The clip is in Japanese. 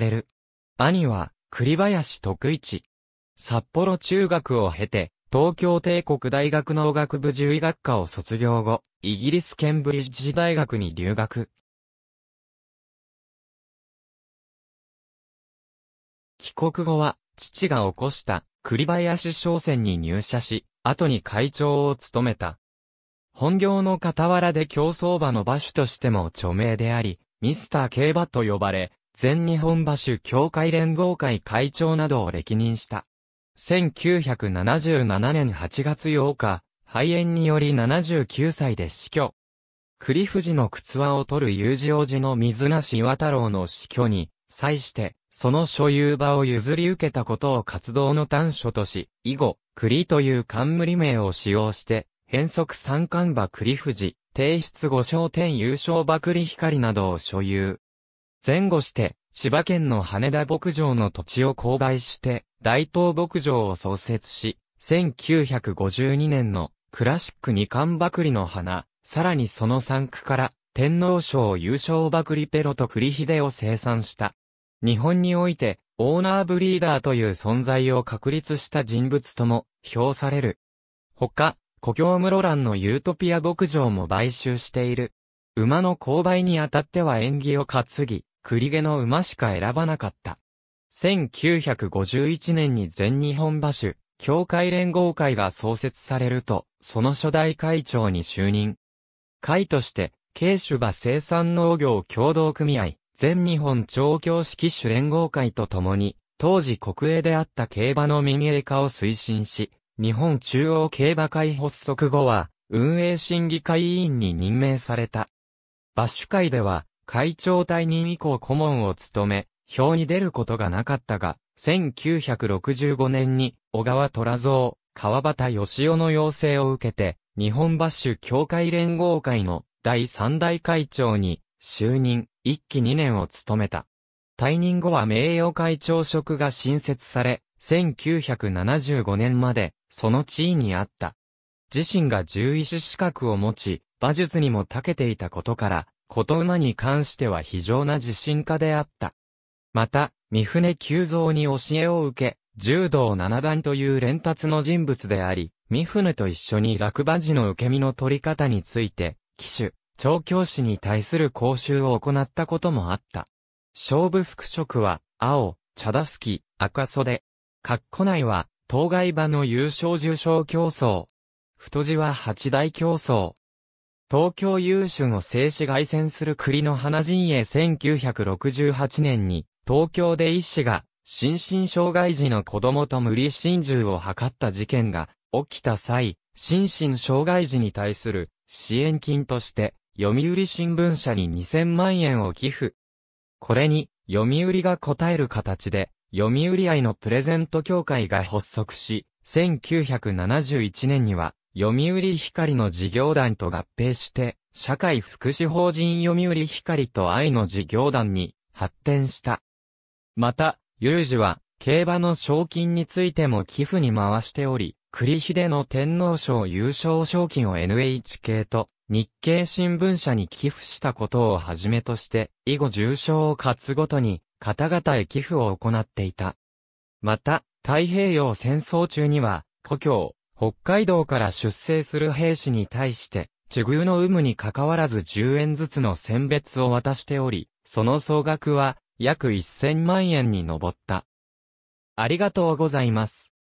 れる。兄は、栗林徳一。札幌中学を経て、東京帝国大学農学部獣医学科を卒業後、イギリスケンブリッジ大学に留学。帰国後は、父が起こした栗林商船に入社し、後に会長を務めた。本業の傍らで競走馬の馬主としても著名であり、ミスター競馬と呼ばれ、全日本馬協会連合会会長などを歴任した。1977年8月8日、肺炎により79歳で死去。栗藤の靴輪を取る友王子の水無岩太郎の死去に、際して、その所有場を譲り受けたことを活動の短所とし、以後、栗という冠名を使用して、変則三冠馬栗藤、提出五商天優勝馬栗光などを所有。前後して、千葉県の羽田牧場の土地を購買して、大東牧場を創設し、1952年のクラシック二冠ばくりの花、さらにその産区から天皇賞優勝ばくりペロと栗秀を生産した。日本においてオーナーブリーダーという存在を確立した人物とも評される。他、故郷室蘭のユートピア牧場も買収している。馬の購買にあたっては縁起を担ぎ、栗毛の馬しか選ばなかった。1951年に全日本馬種、協会連合会が創設されると、その初代会長に就任。会として、軽種馬生産農業協同組合、全日本調教式種連合会とともに、当時国営であった競馬の民営化を推進し、日本中央競馬会発足後は、運営審議会委員に任命された。馬主会では、会長退任以降顧問を務め、表に出ることがなかったが、1965年に小川虎蔵、川端義雄の要請を受けて、日本バッシュ協会連合会の第三代会長に就任、1期2年を務めた。退任後は名誉会長職が新設され、1975年までその地位にあった。自身が獣医師資格を持ち、馬術にも長けていたことから、こと馬に関しては非常な自信家であった。また、三船久造に教えを受け、柔道七段という連達の人物であり、三船と一緒に落馬時の受け身の取り方について、騎手、調教師に対する講習を行ったこともあった。勝負服飾は、青、茶ダすき、赤袖。括弧内は、当該馬の優勝受賞競争。太字は八大競争。東京優秀を静止外戦する栗の花陣営1968年に、東京で医師が、心身障害児の子供と無理心中を図った事件が起きた際、心身障害児に対する支援金として、読売新聞社に2000万円を寄付。これに、読売が応える形で、読売愛のプレゼント協会が発足し、1971年には、読売光の事業団と合併して、社会福祉法人読売光と愛の事業団に発展した。また、有事は、競馬の賞金についても寄付に回しており、栗秀の天皇賞優勝賞金を NHK と日経新聞社に寄付したことをはじめとして、以後重賞を勝つごとに、方々へ寄付を行っていた。また、太平洋戦争中には、故郷、北海道から出征する兵士に対して、地遇の有無に関わらず10円ずつの選別を渡しており、その総額は約1000万円に上った。ありがとうございます。